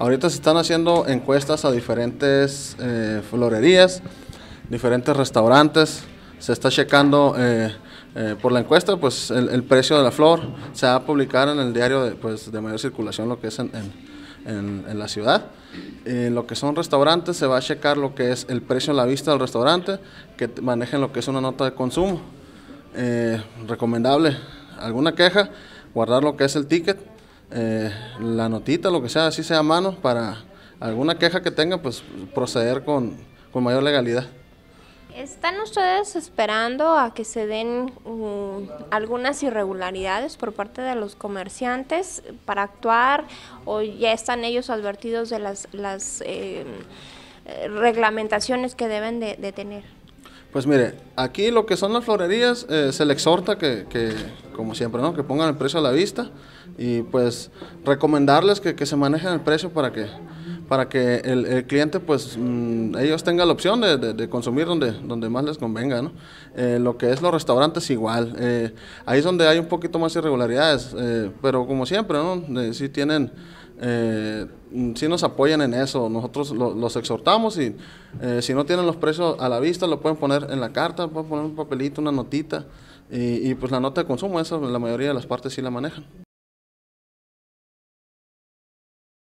Ahorita se están haciendo encuestas a diferentes eh, florerías, diferentes restaurantes. Se está checando eh, eh, por la encuesta pues el, precio de la flor. Se va a publicar en el diario de, pues, mayor circulación lo que es en, en, en, en la ciudad. lo que son restaurantes, se va a checar lo que es el precio a la vista del restaurante, que manejen lo que es una nota de consumo. recomendable, alguna queja, guardar lo que es el ticket eh, la notita, lo que sea, así sea a mano, para alguna queja que tenga pues proceder con, mayor legalidad. ¿Están ustedes esperando a que se den mm, algunas irregularidades por parte de los comerciantes para actuar o ya están ellos advertidos de las, las eh, eh, reglamentaciones que deben de tener? Pues mire, aquí lo que son las florerías, eh, se le exhorta que, como siempre, ¿no? que pongan el precio a la vista y pues recomendarles que, que se manejen el precio para que para que el, el cliente, pues, mm, ellos tengan la opción de, de, consumir donde, donde más les convenga, ¿no? Eh, lo que es los restaurantes igual, eh, ahí es donde hay un poquito más irregularidades, eh, pero como siempre, ¿no? tienen, mm, si nos apoyan en eso, nosotros los exhortamos y si no tienen los precios a la vista, lo pueden poner en la carta, pueden poner un papelito, una notita, y, pues la nota de consumo, eso la mayoría de las partes sí la manejan.